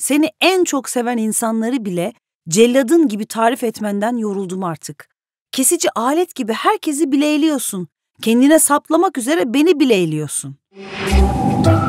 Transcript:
Seni en çok seven insanları bile celladın gibi tarif etmenden yoruldum artık. Kesici alet gibi herkesi bileyliyorsun. Kendine saplamak üzere beni bileyliyorsun.